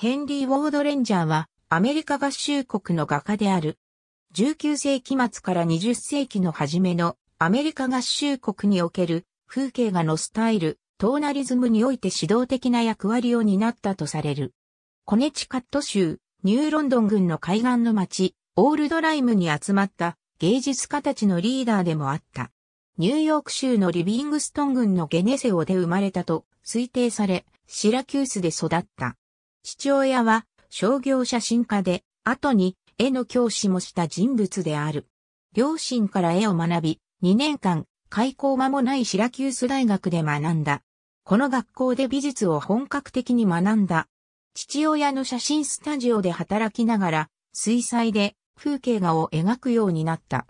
ヘンリー・ウォード・レンジャーは、アメリカ合衆国の画家である。19世紀末から20世紀の初めのアメリカ合衆国における風景画のスタイル、トーナリズムにおいて指導的な役割を担ったとされる。コネチカット州、ニューロンドン郡の海岸の町、オールドライムに集まった芸術家たちのリーダーでもあった。ニューヨーク州のリビングストン郡のゲネセオで生まれたと推定され、シラキュースで育った。父親は商業写真家で、後に絵の教師もした人物である。両親から絵を学び、2年間、開校間もないシラキュース大学で学んだ。この学校で美術を本格的に学んだ。父親の写真スタジオで働きながら、水彩で風景画を描くようになった。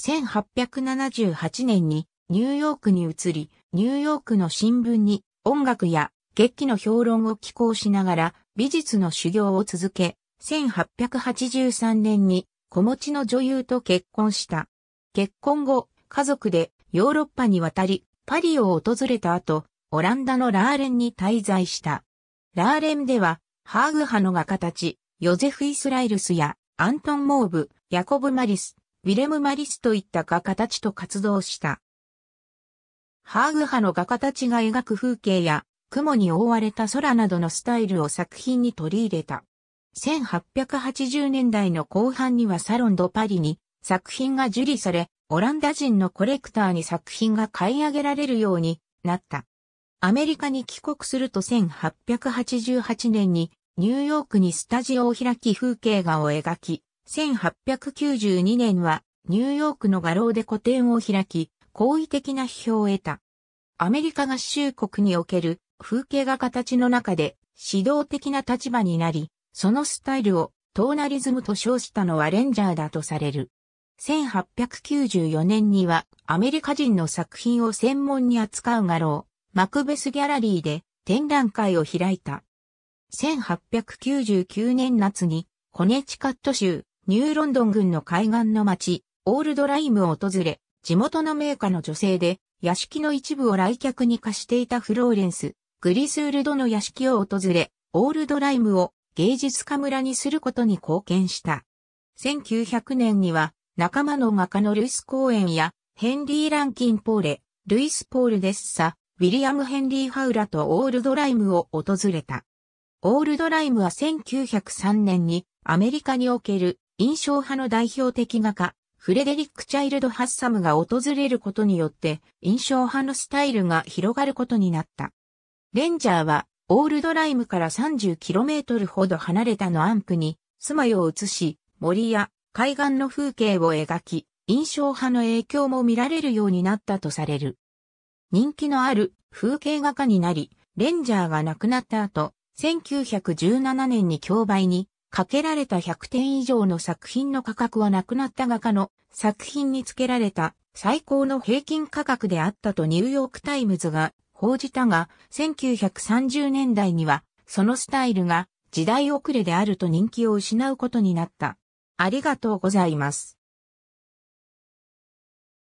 1878年にニューヨークに移り、ニューヨークの新聞に音楽や月の評論を寄稿しながら美術の修行を続け、1883年に子持ちの女優と結婚した。結婚後、家族でヨーロッパに渡り、パリを訪れた後、オランダのラーレンに滞在した。ラーレンでは、ハーグ派の画家たち、ヨゼフ・イスライルスやアントン・モーブ、ヤコブ・マリス、ウィレム・マリスといった画家たちと活動した。ハーグ派の画家たちが描く風景や雲に覆われた空などのスタイルを作品に取り入れた。1880年代の後半にはサロン・ド・パリに作品が受理され、オランダ人のコレクターに作品が買い上げられるようになった。アメリカに帰国すると1888年にニューヨークにスタジオを開き風景画を描き、1892年はニューヨークの画廊で個展を開き、好意的な批評を得た。アメリカ合衆国における風景画形の中で指導的な立場になり、そのスタイルをトーナリズムと称したのはレンジャーだとされる。1894年にはアメリカ人の作品を専門に扱う画廊、マクベスギャラリーで展覧会を開いた。1899年夏にコネチカット州ニューロンドン郡の海岸の町オールドライムを訪れ、地元の名家の女性で屋敷の一部を来客に貸していたフローレンス、グリスールドの屋敷を訪れ、オールドライムを芸術家村にすることに貢献した。1900年には仲間の画家のルイス・コーエンやヘンリー・ランキン・ポーレ、ルイス・ポール・デッサ、ウィリアム・ヘンリー・ハウラとオールドライムを訪れた。オールドライムは1903年にアメリカにおける印象派の代表的画家、フレデリック・チャイルド・ハッサムが訪れることによって印象派のスタイルが広がることになった。レンジャーは、オールドライムから 30km ほど離れたのアンプに、住まいを移し、森や海岸の風景を描き、印象派の影響も見られるようになったとされる。人気のある風景画家になり、レンジャーが亡くなった後、1917年に競売にかけられた100点以上の作品の価格は亡くなった画家の作品につけられた最高の平均価格であったとニューヨークタイムズが報じたが、1930年代には、そのスタイルが時代遅れであると人気を失うことになった。ありがとうございます。